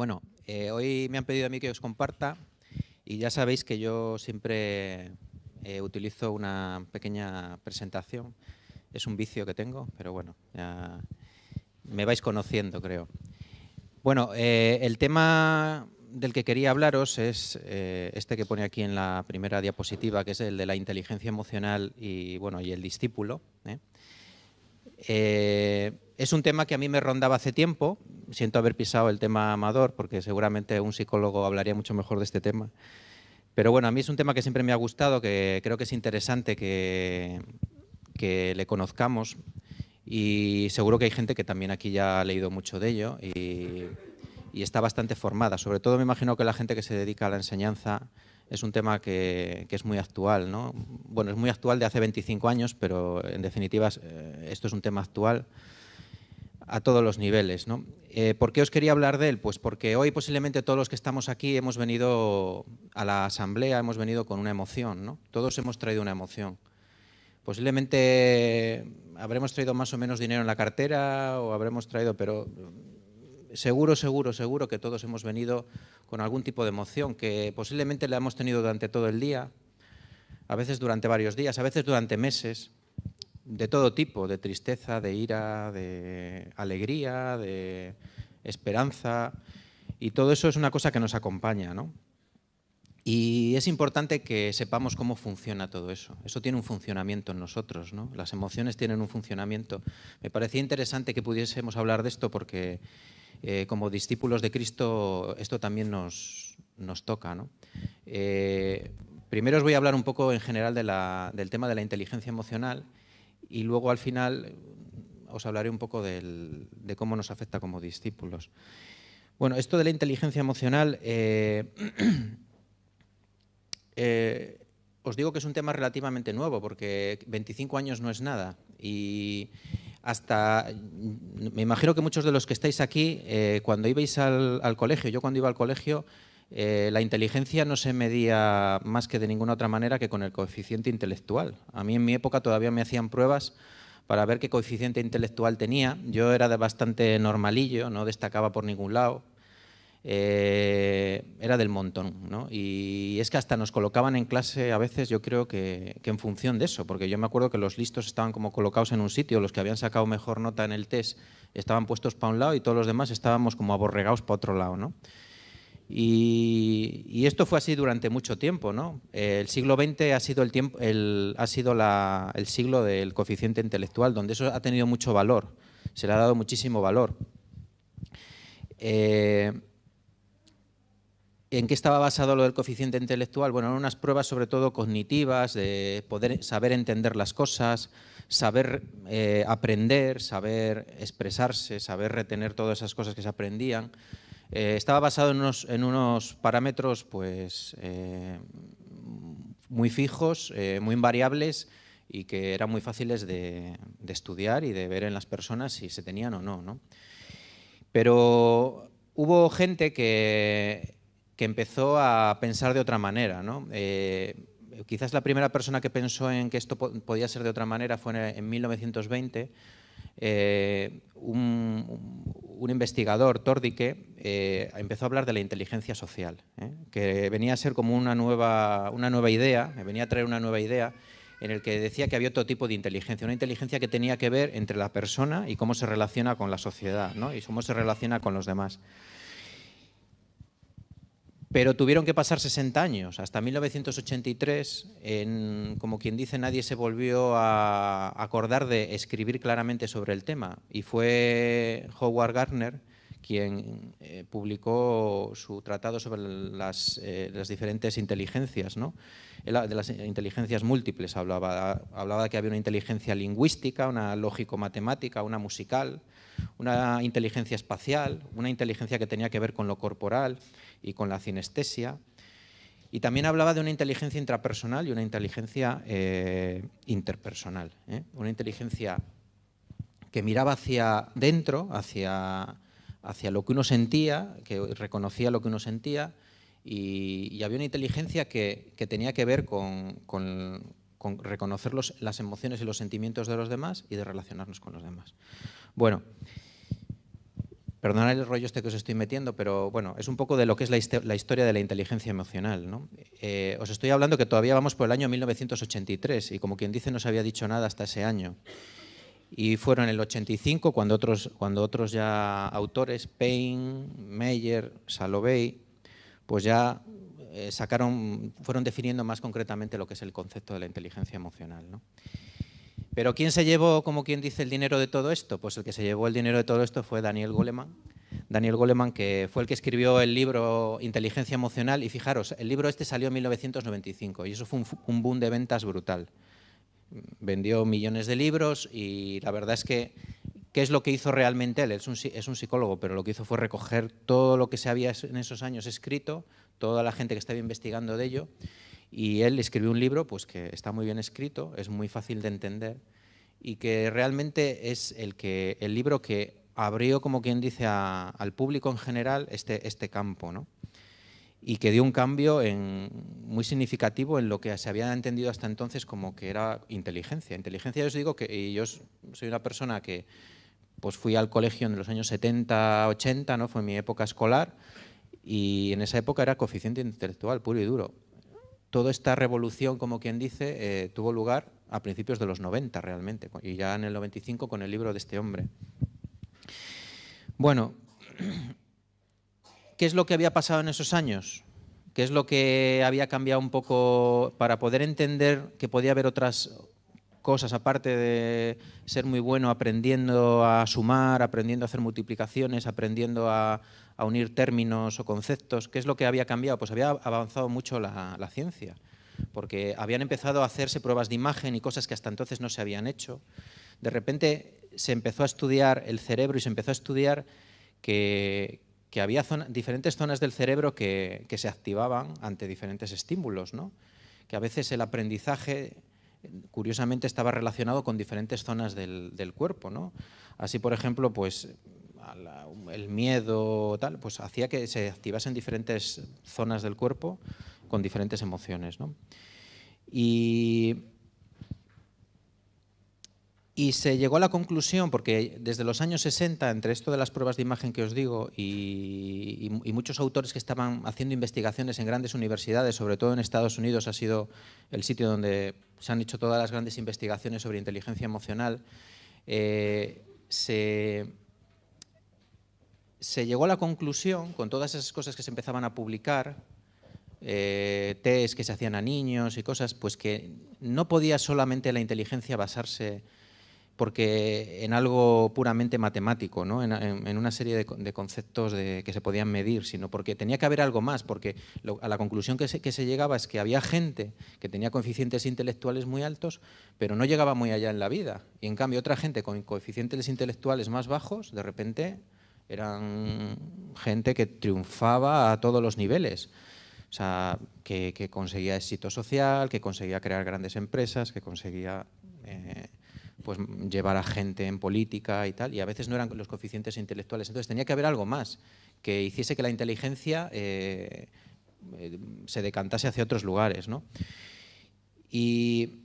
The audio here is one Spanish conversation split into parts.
Bueno, eh, hoy me han pedido a mí que os comparta y ya sabéis que yo siempre eh, utilizo una pequeña presentación. Es un vicio que tengo, pero bueno, me vais conociendo, creo. Bueno, eh, el tema del que quería hablaros es este que pone aquí en la primera diapositiva, que es el de la inteligencia emocional y, bueno, y el discípulo. Eh, es un tema que a mí me rondaba hace tiempo, siento haber pisado el tema amador, porque seguramente un psicólogo hablaría mucho mejor de este tema. Pero bueno, a mí es un tema que siempre me ha gustado, que creo que es interesante que, que le conozcamos y seguro que hay gente que también aquí ya ha leído mucho de ello y está bastante formada. Sobre todo me imagino que la gente que se dedica a la enseñanza es un tema que, es muy actual. ¿no? Bueno, es muy actual de hace 25 años, pero en definitiva eh, esto es un tema actual a todos los niveles. Eh, ¿Por qué os quería hablar de él? Pues porque hoy posiblemente todos los que estamos aquí hemos venido a la asamblea, hemos venido con una emoción, ¿no? todos hemos traído una emoción. Posiblemente habremos traído más o menos dinero en la cartera o habremos traído, pero seguro, seguro, seguro que todos hemos venido con algún tipo de emoción que posiblemente la hemos tenido durante todo el día, a veces durante varios días, a veces durante meses, de todo tipo, de tristeza, de ira, de alegría, de esperanza, y todo eso es una cosa que nos acompaña, ¿no? Y es importante que sepamos cómo funciona todo eso. Eso tiene un funcionamiento en nosotros, ¿no? Las emociones tienen un funcionamiento. Me parecía interesante que pudiésemos hablar de esto porque eh, como discípulos de Cristo esto también nos, toca. Eh, primero os voy a hablar un poco en general del tema de la inteligencia emocional y luego al final os hablaré un poco de cómo nos afecta como discípulos. Bueno, esto de la inteligencia emocional, eh, os digo que es un tema relativamente nuevo, porque 25 años no es nada. Y, hasta, me imagino que muchos de los que estáis aquí, eh, cuando ibais al, colegio, yo cuando iba al colegio, eh, la inteligencia no se medía más que de ninguna otra manera que con el coeficiente intelectual. A mí en mi época todavía me hacían pruebas para ver qué coeficiente intelectual tenía. Yo era de bastante normalillo, no destacaba por ningún lado. Eh, era del montón. ¿no? Y es que hasta nos colocaban en clase a veces, yo creo que, en función de eso, porque yo me acuerdo que los listos estaban como colocados en un sitio, los que habían sacado mejor nota en el test estaban puestos para un lado y todos los demás estábamos como aborregados para otro lado. Y, esto fue así durante mucho tiempo. El siglo XX ha sido, el, tiempo, el, ha sido el siglo del coeficiente intelectual, donde eso ha tenido mucho valor, se le ha dado muchísimo valor. Eh, ¿En qué estaba basado lo del coeficiente intelectual? Bueno, eran unas pruebas sobre todo cognitivas, de poder saber entender las cosas, saber eh, aprender, saber expresarse, saber retener todas esas cosas que se aprendían. Eh, estaba basado en unos, en unos parámetros pues, eh, muy fijos, muy invariables y que eran muy fáciles de, estudiar y de ver en las personas si se tenían o no. ¿no? Pero hubo gente que que empezó a pensar de otra manera. ¿no? Eh, quizás la primera persona que pensó en que esto podía ser de otra manera fue en, 1920 eh, un, investigador, tordique eh, empezó a hablar de la inteligencia social, que venía a ser como una nueva, una nueva idea, venía a traer una nueva idea en el que decía que había otro tipo de inteligencia, una inteligencia que tenía que ver entre la persona y cómo se relaciona con la sociedad ¿no? y cómo se relaciona con los demás pero tuvieron que pasar 60 años. Hasta 1983, como quien dice, nadie se volvió a acordar de escribir claramente sobre el tema. Y fue Howard Gardner quien eh, publicó su tratado sobre las, eh, diferentes inteligencias, ¿no? de las inteligencias múltiples. Hablaba, hablaba de que había una inteligencia lingüística, una lógico-matemática, una musical, una inteligencia espacial, una inteligencia que tenía que ver con lo corporal y con la cinestesia. Y también hablaba de una inteligencia intrapersonal y una inteligencia eh, interpersonal. ¿eh? Una inteligencia que miraba hacia dentro, hacia, hacia lo que uno sentía, que reconocía lo que uno sentía, y, había una inteligencia que, que, tenía que ver con, con, con reconocer los, las emociones y los sentimientos de los demás y de relacionarnos con los demás. Bueno. Perdonad el rollo este que os estoy metiendo, pero bueno, es un poco de lo que es la, historia de la inteligencia emocional. Eh, os estoy hablando que todavía vamos por el año 1983 y como quien dice no se había dicho nada hasta ese año. Y fueron en el 85 cuando otros, cuando otros ya autores, Payne, Meyer, Salovey, pues ya eh, sacaron, fueron definiendo más concretamente lo que es el concepto de la inteligencia emocional. Pero ¿quién se llevó, como quien dice, el dinero de todo esto? Pues el que se llevó el dinero de todo esto fue Daniel Goleman. Daniel Goleman, que fue el que escribió el libro Inteligencia Emocional. Y fijaros, el libro este salió en 1995 y eso fue un, boom de ventas brutal. Vendió millones de libros y la verdad es que ¿Qué es lo que hizo realmente él? Es un, es un, psicólogo, pero lo que hizo fue recoger todo lo que se había en esos años escrito, toda la gente que estaba investigando de ello, y él escribió un libro pues, que está muy bien escrito, es muy fácil de entender y que realmente es el, que, el libro que abrió, como quien dice, al público en general este, este campo. ¿no? y que dio un cambio muy significativo en lo que se había entendido hasta entonces como que era inteligencia. Inteligencia, yo os digo que yo soy una persona que pues fui al colegio en los años 70, 80, ¿no? fue mi época escolar, y en esa época era coeficiente intelectual puro y duro toda esta revolución, como quien dice, eh, tuvo lugar a principios de los 90 realmente, y ya en el 95 con el libro de este hombre. Bueno, ¿qué es lo que había pasado en esos años? ¿Qué es lo que había cambiado un poco para poder entender que podía haber otras cosas, aparte de ser muy bueno aprendiendo a sumar, aprendiendo a hacer multiplicaciones, aprendiendo a, a unir términos o conceptos. ¿Qué es lo que había cambiado? Pues había avanzado mucho la, ciencia, porque habían empezado a hacerse pruebas de imagen y cosas que hasta entonces no se habían hecho. De repente se empezó a estudiar el cerebro y se empezó a estudiar que, había diferentes zonas del cerebro que, se activaban ante diferentes estímulos, ¿no? que a veces el aprendizaje curiosamente estaba relacionado con diferentes zonas del, del cuerpo. ¿no? Así, por ejemplo, pues el miedo, tal, pues hacía que se activasen diferentes zonas del cuerpo con diferentes emociones. Y, se llegó a la conclusión, porque desde los años 60, entre esto de las pruebas de imagen que os digo y, muchos autores que estaban haciendo investigaciones en grandes universidades, sobre todo en Estados Unidos ha sido el sitio donde se han hecho todas las grandes investigaciones sobre inteligencia emocional, eh, se, se llegó a la conclusión, con todas esas cosas que se empezaban a publicar, eh, test que se hacían a niños y cosas, pues que no podía solamente la inteligencia basarse porque en algo puramente matemático, ¿no? en, una serie de, conceptos que se podían medir, sino porque tenía que haber algo más, porque a la conclusión que se, llegaba es que había gente que tenía coeficientes intelectuales muy altos, pero no llegaba muy allá en la vida, y en cambio otra gente con coeficientes intelectuales más bajos, de repente eran gente que triunfaba a todos los niveles. O sea, que, conseguía éxito social, que conseguía crear grandes empresas, que conseguía eh, pues, llevar a gente en política y tal. Y a veces no eran los coeficientes intelectuales. Entonces tenía que haber algo más que hiciese que la inteligencia eh, eh, se decantase hacia otros lugares. Y,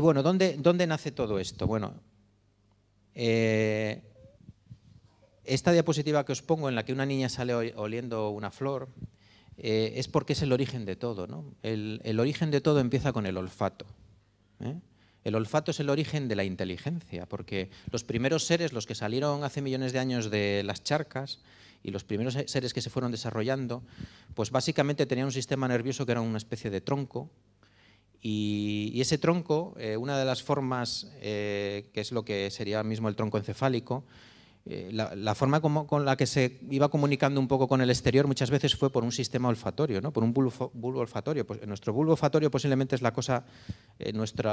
bueno, ¿dónde, ¿dónde nace todo esto? Bueno, eh, esta diapositiva que os pongo, en la que una niña sale oliendo una flor, eh, es porque es el origen de todo. El, origen de todo empieza con el olfato. ¿eh? El olfato es el origen de la inteligencia, porque los primeros seres, los que salieron hace millones de años de las charcas, y los primeros seres que se fueron desarrollando, pues básicamente tenían un sistema nervioso que era una especie de tronco, y, ese tronco, eh, una de las formas, eh, que es lo que sería mismo el tronco encefálico, eh, la, forma con la que se iba comunicando un poco con el exterior muchas veces fue por un sistema olfatorio, ¿no? por un bulbo, olfatorio. Pues, nuestro bulbo olfatorio posiblemente es la cosa,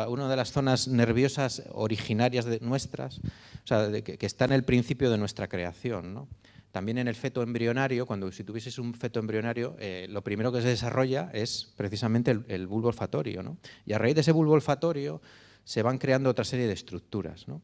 una de las zonas nerviosas originarias de nuestras, que, que, está en el principio de nuestra creación. ¿no? también en el feto embrionario, cuando si tuvieses un feto embrionario, eh, lo primero que se desarrolla es precisamente el, bulbo olfatorio. ¿no? Y a raíz de ese bulbo olfatorio se van creando otra serie de estructuras. ¿no?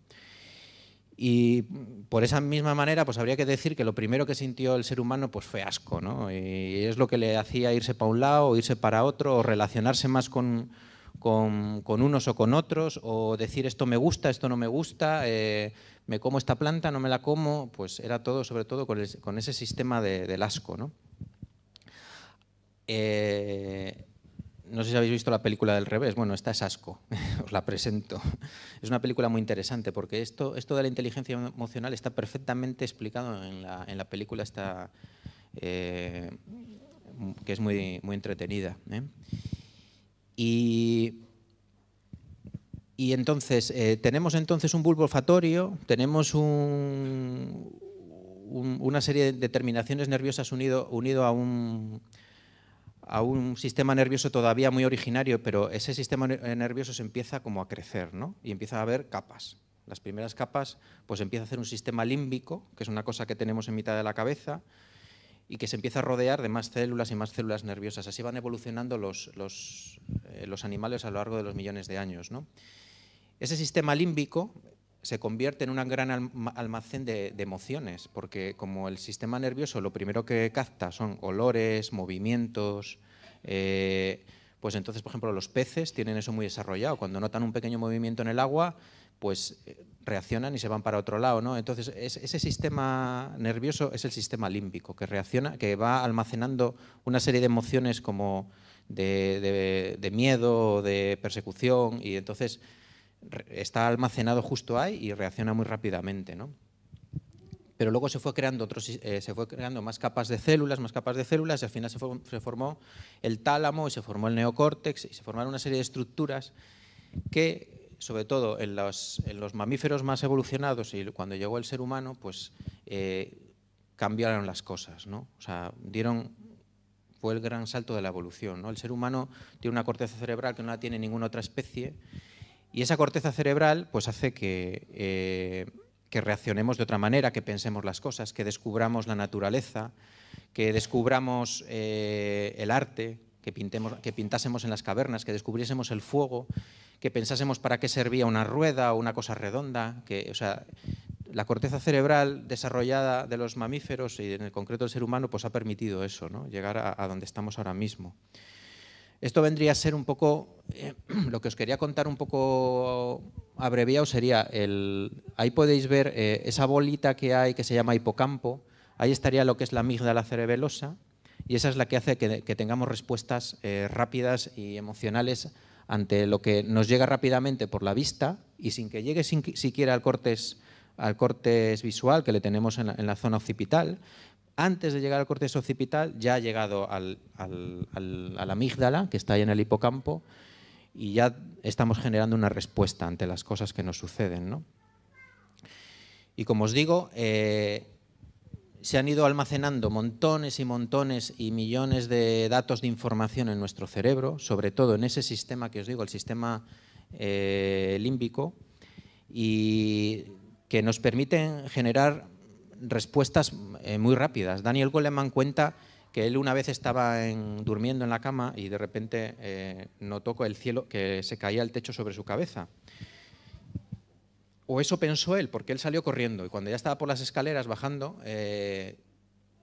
Y por esa misma manera, pues habría que decir que lo primero que sintió el ser humano pues, fue asco. ¿no? Y es lo que le hacía irse para un lado o irse para otro o relacionarse más con, con, unos o con otros o decir esto me gusta, esto no me gusta. Eh, me como esta planta, no me la como, pues era todo, sobre todo, con, ese sistema de, del asco. Eh, ¿no? sé si habéis visto la película del revés, bueno, esta es asco, os la presento. Es una película muy interesante porque esto, de la inteligencia emocional está perfectamente explicado en la, película está, eh, que es muy, muy entretenida. ¿eh? Y y entonces, eh, tenemos entonces un bulbo olfatorio, tenemos una serie de determinaciones nerviosas unido, a, un, sistema nervioso todavía muy originario, pero ese sistema eh, nervioso se empieza como a crecer, ¿no? Y empieza a haber capas. Las primeras capas, pues empieza a hacer un sistema límbico, que es una cosa que tenemos en mitad de la cabeza, y que se empieza a rodear de más células y más células nerviosas. Así van evolucionando los, los eh, animales a lo largo de los millones de años. ¿no? Ese sistema límbico se convierte en un gran almacén de, emociones, porque como el sistema nervioso lo primero que capta son olores, movimientos, eh, pues entonces, por ejemplo, los peces tienen eso muy desarrollado. Cuando notan un pequeño movimiento en el agua, pues eh, reaccionan y se van para otro lado. ¿no? Entonces, ese sistema nervioso es el sistema límbico, que, reacciona, que va almacenando una serie de emociones como de, de miedo, de persecución, y entonces está almacenado justo ahí y reacciona muy rápidamente. ¿no? Pero luego se fue, creando otros, eh, se fue creando más capas de células, más capas de células, y al final se, formó el tálamo, y se formó el neocórtex, y se formaron una serie de estructuras que, sobre todo en los, mamíferos más evolucionados y cuando llegó el ser humano, pues eh, cambiaron las cosas. ¿no? O sea, dieron fue el gran salto de la evolución. ¿no? El ser humano tiene una corteza cerebral que no la tiene ninguna otra especie y esa corteza cerebral pues, hace eh, que, reaccionemos de otra manera, que pensemos las cosas, que descubramos la naturaleza, que descubramos eh, el arte, que, pintásemos en las cavernas, que descubriésemos el fuego, que pensásemos para qué servía una rueda o una cosa redonda. Que, o sea, la corteza cerebral desarrollada de los mamíferos y en el concreto del ser humano pues ha permitido eso, ¿no? llegar a donde estamos ahora mismo. Esto vendría a ser un poco, eh, lo que os quería contar un poco abreviado sería, el, ahí podéis ver eh, esa bolita que hay que se llama hipocampo, ahí estaría lo que es la amígdala cerebelosa y esa es la que hace que, tengamos respuestas eh, rápidas y emocionales ante lo que nos llega rápidamente por la vista y sin que llegue siquiera al cortes, al visual que le tenemos en la zona occipital antes de llegar al corte occipital, ya ha llegado a la amígdala, que está ahí en el hipocampo, y ya estamos generando una respuesta ante las cosas que nos suceden. Y como os digo, eh, se han ido almacenando montones y montones y millones de datos de información en nuestro cerebro, sobre todo en ese sistema que os digo, el sistema eh, límbico, y que nos permiten generar respuestas eh, muy rápidas. Daniel Goleman cuenta que él una vez estaba durmiendo en la cama y de repente eh, notó el cielo, que se caía el techo sobre su cabeza. O eso pensó él, porque él salió corriendo y cuando ya estaba por las escaleras bajando, eh,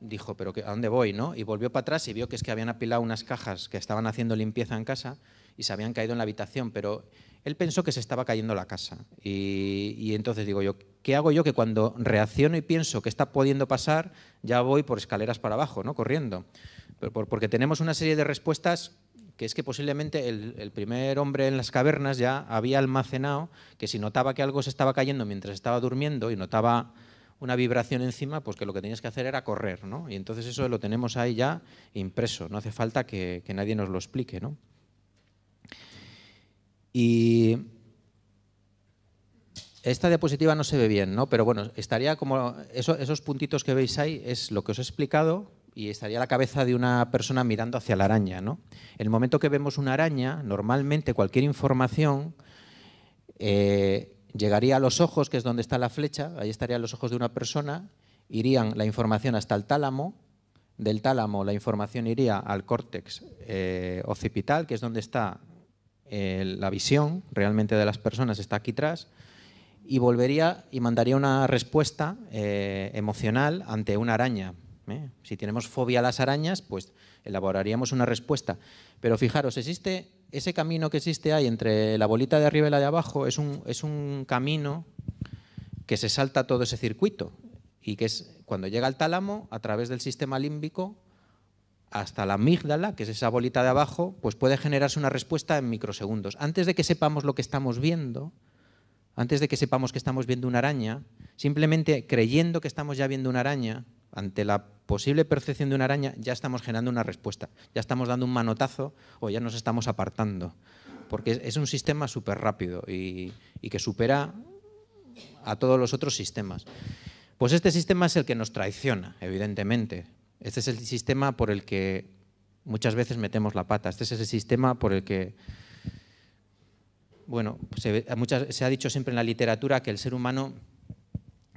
dijo, pero ¿a dónde voy? ¿no? Y volvió para atrás y vio que es que habían apilado unas cajas que estaban haciendo limpieza en casa y se habían caído en la habitación, pero él pensó que se estaba cayendo la casa. Y, entonces digo yo, ¿qué hago yo que cuando reacciono y pienso que está pudiendo pasar, ya voy por escaleras para abajo, ¿no? corriendo? Porque tenemos una serie de respuestas que es que posiblemente el, primer hombre en las cavernas ya había almacenado que si notaba que algo se estaba cayendo mientras estaba durmiendo y notaba una vibración encima, pues que lo que tenías que hacer era correr, ¿no? Y entonces eso lo tenemos ahí ya impreso, no hace falta que, que nadie nos lo explique, ¿no? Y esta diapositiva no se ve bien, ¿no? Pero bueno, estaría como. esos puntitos que veis ahí es lo que os he explicado y estaría la cabeza de una persona mirando hacia la araña, ¿no? En el momento que vemos una araña, normalmente cualquier información eh, llegaría a los ojos, que es donde está la flecha, ahí estarían los ojos de una persona, irían la información hasta el tálamo, del tálamo la información iría al córtex eh, occipital, que es donde está la visión realmente de las personas está aquí atrás y volvería y mandaría una respuesta eh, emocional ante una araña. ¿eh? Si tenemos fobia a las arañas, pues elaboraríamos una respuesta. Pero fijaros, existe ese camino que existe ahí entre la bolita de arriba y la de abajo, es un, es un camino que se salta todo ese circuito y que es cuando llega al tálamo, a través del sistema límbico, hasta la amígdala, que es esa bolita de abajo, pues puede generarse una respuesta en microsegundos. Antes de que sepamos lo que estamos viendo, antes de que sepamos que estamos viendo una araña, simplemente creyendo que estamos ya viendo una araña, ante la posible percepción de una araña, ya estamos generando una respuesta, ya estamos dando un manotazo o ya nos estamos apartando, porque es un sistema súper rápido y, y que supera a todos los otros sistemas. Pues este sistema es el que nos traiciona, evidentemente, este es el sistema por el que muchas veces metemos la pata. Este es el sistema por el que, bueno, se, ha dicho siempre en la literatura que el ser humano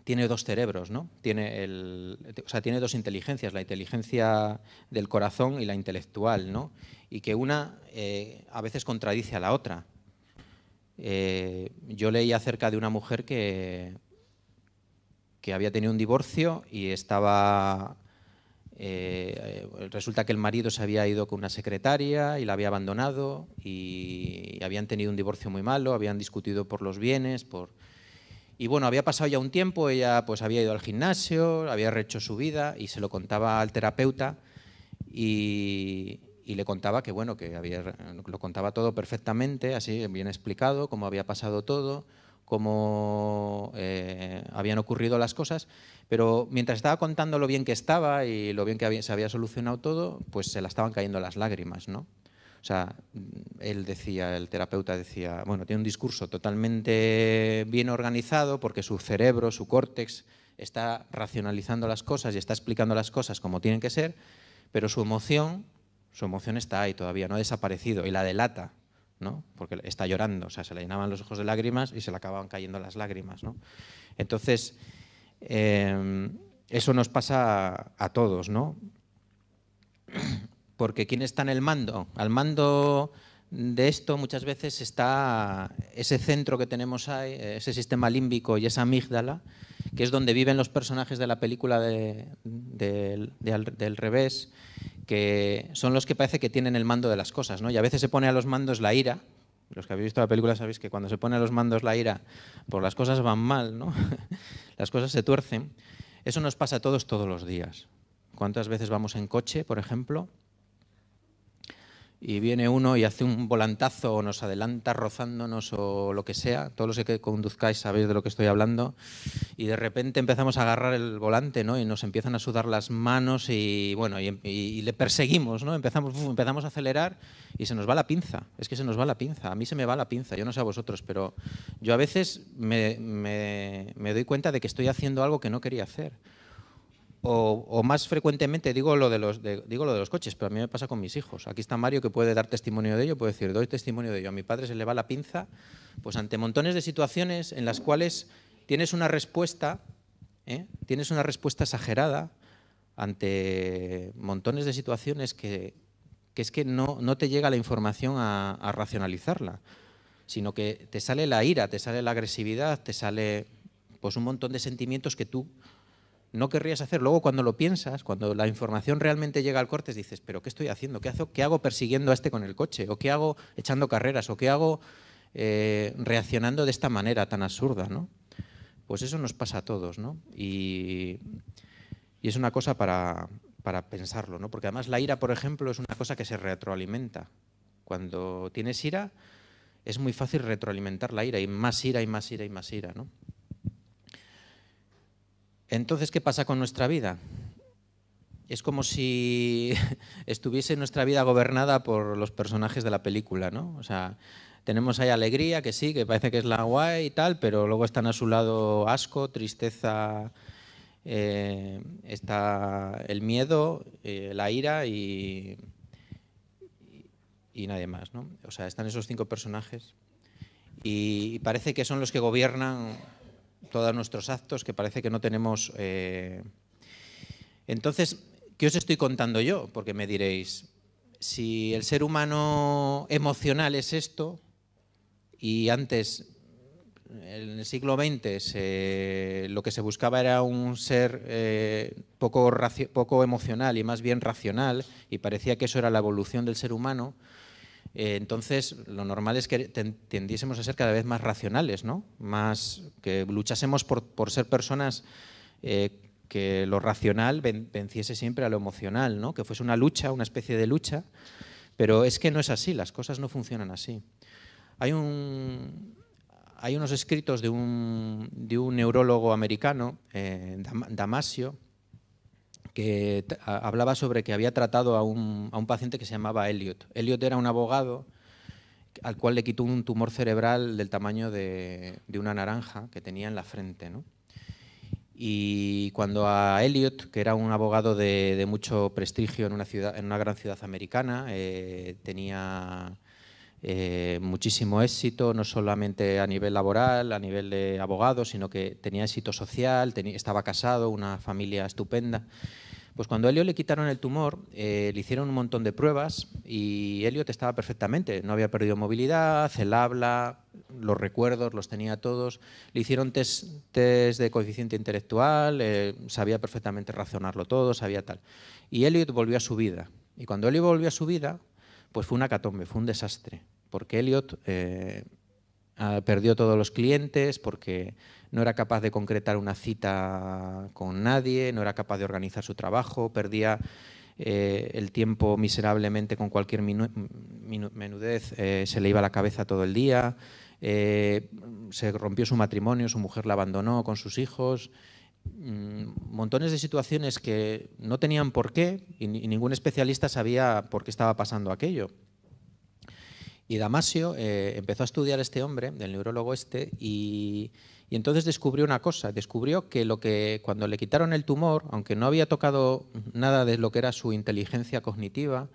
tiene dos cerebros, ¿no? Tiene, o sea, tiene dos inteligencias, la inteligencia del corazón y la intelectual, ¿no? Y que una eh, a veces contradice a la otra. Eh, yo leí acerca de una mujer que, que había tenido un divorcio y estaba eh, eh, resulta que el marido se había ido con una secretaria y la había abandonado y habían tenido un divorcio muy malo, habían discutido por los bienes, por... Y bueno, había pasado ya un tiempo, ella pues había ido al gimnasio, había rehecho su vida y se lo contaba al terapeuta y, le contaba que bueno, que había, lo contaba todo perfectamente, así bien explicado, cómo había pasado todo, cómo eh, habían ocurrido las cosas, pero mientras estaba contando lo bien que estaba y lo bien que se había solucionado todo, pues se la estaban cayendo las lágrimas, ¿no? O sea, él decía, el terapeuta decía, bueno, tiene un discurso totalmente bien organizado porque su cerebro, su córtex, está racionalizando las cosas y está explicando las cosas como tienen que ser, pero su emoción, su emoción está ahí todavía, no ha desaparecido y la delata, ¿no? porque está llorando, o sea, se le llenaban los ojos de lágrimas y se le acababan cayendo las lágrimas. Entonces, eh, eso nos pasa a, a todos, ¿no? Porque ¿quién está en el mando? Al mando de esto muchas veces está ese centro que tenemos ahí, ese sistema límbico y esa amígdala, que es donde viven los personajes de la película del revés, que son los que parece que tienen el mando de las cosas, ¿no? Y a veces se pone a los mandos la ira. Los que habéis visto la película sabéis que cuando se pone a los mandos la ira, pues las cosas van mal, ¿no? las cosas se tuercen. Eso nos pasa a todos todos los días. ¿Cuántas veces vamos en coche, por ejemplo? y viene uno y hace un volantazo o nos adelanta rozándonos o lo que sea, todos los que conduzcáis sabéis de lo que estoy hablando, y de repente empezamos a agarrar el volante ¿no? y nos empiezan a sudar las manos y bueno, y, le perseguimos, ¿no? empezamos, empezamos a acelerar y se nos va la pinza, es que se nos va la pinza, a mí se me va la pinza, yo no sé a vosotros, pero yo a veces me doy cuenta de que estoy haciendo algo que no quería hacer o, más frecuentemente digo lo de, los, digo lo de los coches, pero a mí me pasa con mis hijos. Aquí está Mario que puede dar testimonio de ello, puede decir, doy testimonio de ello. A mi padre se le va la pinza, pues ante montones de situaciones en las cuales tienes una respuesta, ¿eh? tienes una respuesta exagerada ante montones de situaciones que, es que no, no, te llega la información a, a racionalizarla, sino que te sale la ira, te sale la agresividad, te sale pues un montón de sentimientos que tú no querrías hacer. Luego cuando lo piensas, cuando la información realmente llega al corte, dices, pero ¿qué estoy haciendo? ¿Qué, hago, persiguiendo a este con el coche? ¿O qué hago echando carreras? ¿O qué hago eh, reaccionando de esta manera tan absurda? Pues eso nos pasa a todos. ¿no? Y, es una cosa para, pensarlo, ¿no? porque además la ira, por ejemplo, es una cosa que se retroalimenta. Cuando tienes ira, es muy fácil retroalimentar la ira y más ira y más ira y más ira. ¿no? Entonces, ¿qué pasa con nuestra vida? Es como si estuviese nuestra vida gobernada por los personajes de la película, ¿no? O sea, tenemos ahí alegría, que sí, que parece que es la guay y tal, pero luego están a su lado asco, tristeza, eh, está el miedo, eh, la ira y, y, y, nadie más, ¿no? O sea, están esos cinco personajes y parece que son los que gobiernan todos nuestros actos que parece que no tenemos... Eh, entonces, ¿qué os estoy contando yo? Porque me diréis, si el ser humano emocional es esto, y antes, en el siglo XX, lo que se buscaba era un ser eh, poco emocional y más bien racional, y parecía que eso era la evolución del ser humano, eh, entonces, lo normal es que tendiésemos a ser cada vez más racionales, ¿no? Más, que luchásemos por, ser personas eh, que lo racional venciese siempre a lo emocional, ¿no? Que fuese una lucha, una especie de lucha, pero es que no es así, las cosas no funcionan así. Hay hay unos escritos de un, neurólogo americano, eh, Damasio, que hablaba sobre que había tratado a un, paciente que se llamaba Elliot. Elliot era un abogado al cual le quitó un tumor cerebral del tamaño de, una naranja que tenía en la frente. Y cuando a Elliot, que era un abogado de, mucho prestigio en una, ciudad, en una gran ciudad americana, eh, tenía eh, muchísimo éxito, no solamente a nivel laboral, a nivel de abogado, sino que tenía éxito social, estaba casado, una familia estupenda. Pues cuando a Elliot le quitaron el tumor, eh, le hicieron un montón de pruebas y Elliot estaba perfectamente. No había perdido movilidad, el habla, los recuerdos, los tenía todos. Le hicieron test, de coeficiente intelectual, eh, sabía perfectamente razonarlo todo, sabía tal. Y Elliot volvió a su vida. Y cuando Elliot volvió a su vida, pues fue una catombe, fue un desastre, porque Elliot eh, ah, perdió todos los clientes, porque no era capaz de concretar una cita con nadie, no era capaz de organizar su trabajo, perdía eh, el tiempo miserablemente con cualquier menudez, eh, se le iba la cabeza todo el día, se rompió su matrimonio, su mujer la abandonó con sus hijos. Mm, montones de situaciones que no tenían por qué y, ningún especialista sabía por qué estaba pasando aquello. Y Damasio eh, empezó a estudiar a este hombre, del neurólogo este, y, entonces descubrió una cosa, descubrió que, lo que cuando le quitaron el tumor, aunque no había tocado nada de lo que era su inteligencia cognitiva,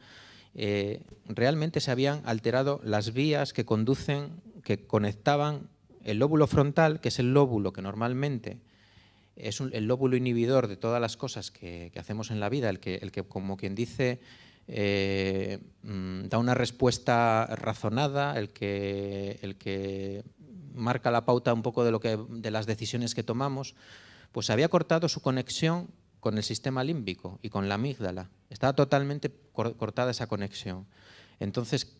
eh, realmente se habían alterado las vías que conducen, que conectaban el lóbulo frontal, que es el lóbulo que normalmente es el lóbulo inhibidor de todas las cosas que, hacemos en la vida, el que, el que como quien dice, eh, mm, da una respuesta razonada, el que, el que marca la pauta un poco de, lo que, de las decisiones que tomamos, pues había cortado su conexión con el sistema límbico y con la amígdala. Estaba totalmente cortada esa conexión. Entonces,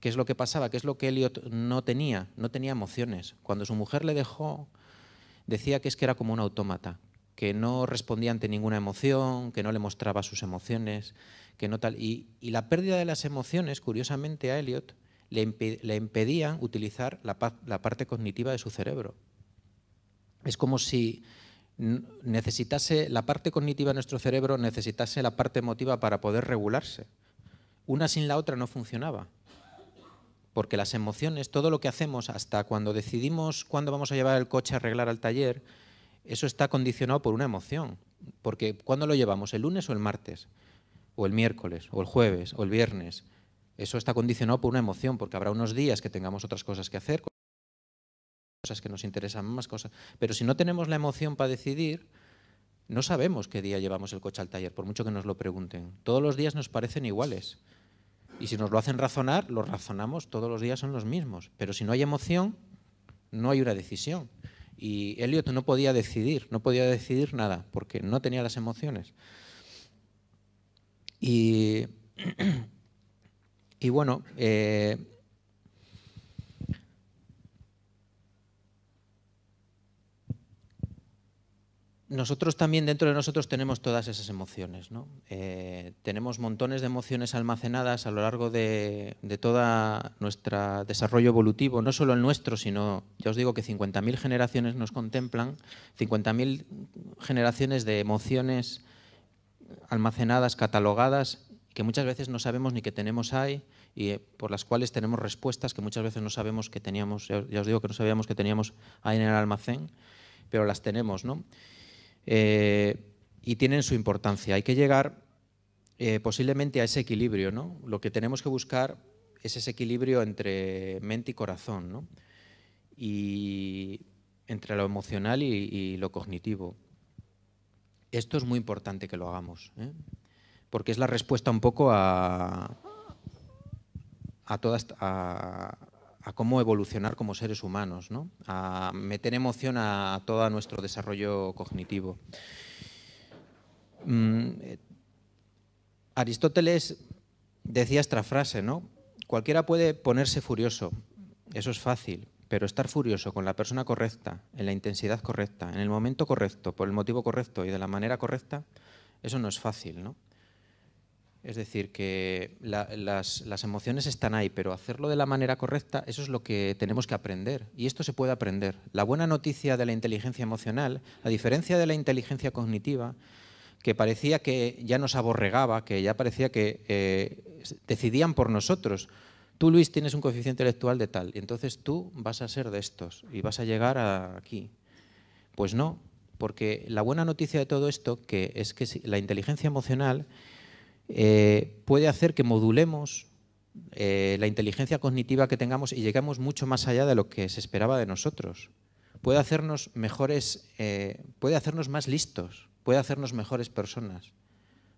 ¿qué es lo que pasaba? ¿Qué es lo que Elliot no tenía? No tenía emociones. Cuando su mujer le dejó decía que es que era como un autómata, que no respondía ante ninguna emoción, que no le mostraba sus emociones, que no tal. Y, la pérdida de las emociones, curiosamente, a Elliot le, impedían utilizar la, la parte cognitiva de su cerebro. Es como si necesitase la parte cognitiva de nuestro cerebro necesitase la parte emotiva para poder regularse. Una sin la otra no funcionaba porque las emociones, todo lo que hacemos hasta cuando decidimos cuándo vamos a llevar el coche a arreglar al taller, eso está condicionado por una emoción. Porque ¿cuándo lo llevamos? ¿El lunes o el martes? ¿O el miércoles? ¿O el jueves? ¿O el viernes? Eso está condicionado por una emoción, porque habrá unos días que tengamos otras cosas que hacer, cosas que nos interesan más, cosas. Pero si no tenemos la emoción para decidir, no sabemos qué día llevamos el coche al taller, por mucho que nos lo pregunten. Todos los días nos parecen iguales. Y si nos lo hacen razonar, lo razonamos todos los días son los mismos. Pero si no hay emoción, no hay una decisión. Y Elliot no podía decidir, no podía decidir nada, porque no tenía las emociones. Y, bueno, eh, nosotros también dentro de nosotros tenemos todas esas emociones. Eh, tenemos montones de emociones almacenadas a lo largo de, todo nuestro desarrollo evolutivo, no solo el nuestro, sino, ya os digo que 50.000 generaciones nos contemplan, 50.000 generaciones de emociones almacenadas, catalogadas, que muchas veces no sabemos ni que tenemos ahí y eh, por las cuales tenemos respuestas que muchas veces no sabemos que teníamos, ya os digo que no sabíamos que teníamos ahí en el almacén, pero las tenemos. ¿no? Eh, y tienen su importancia. Hay que llegar eh, posiblemente a ese equilibrio. ¿no? Lo que tenemos que buscar es ese equilibrio entre mente y corazón, ¿no? y entre lo emocional y, lo cognitivo. Esto es muy importante que lo hagamos, ¿eh? porque es la respuesta un poco a, a, toda a cómo evolucionar como seres humanos, ¿no? a meter emoción a, todo nuestro desarrollo cognitivo. Mm, eh, Aristóteles decía esta frase, ¿no? Cualquiera puede ponerse furioso, eso es fácil, pero estar furioso con la persona correcta, en la intensidad correcta, en el momento correcto, por el motivo correcto y de la manera correcta, eso no es fácil, ¿no? Es decir, que las, emociones están ahí, pero hacerlo de la manera correcta, eso es lo que tenemos que aprender. Y esto se puede aprender. La buena noticia de la inteligencia emocional, a diferencia de la inteligencia cognitiva, que parecía que ya nos aborregaba, que ya parecía que eh, decidían por nosotros. Tú, Luis, tienes un coeficiente intelectual de tal, y entonces tú vas a ser de estos y vas a llegar aquí. Pues no, porque la buena noticia de todo esto que es que la inteligencia emocional eh, puede hacer que modulemos eh, la inteligencia cognitiva que tengamos y lleguemos mucho más allá de lo que se esperaba de nosotros. Puede hacernos mejores, eh, puede hacernos más listos, puede hacernos mejores personas,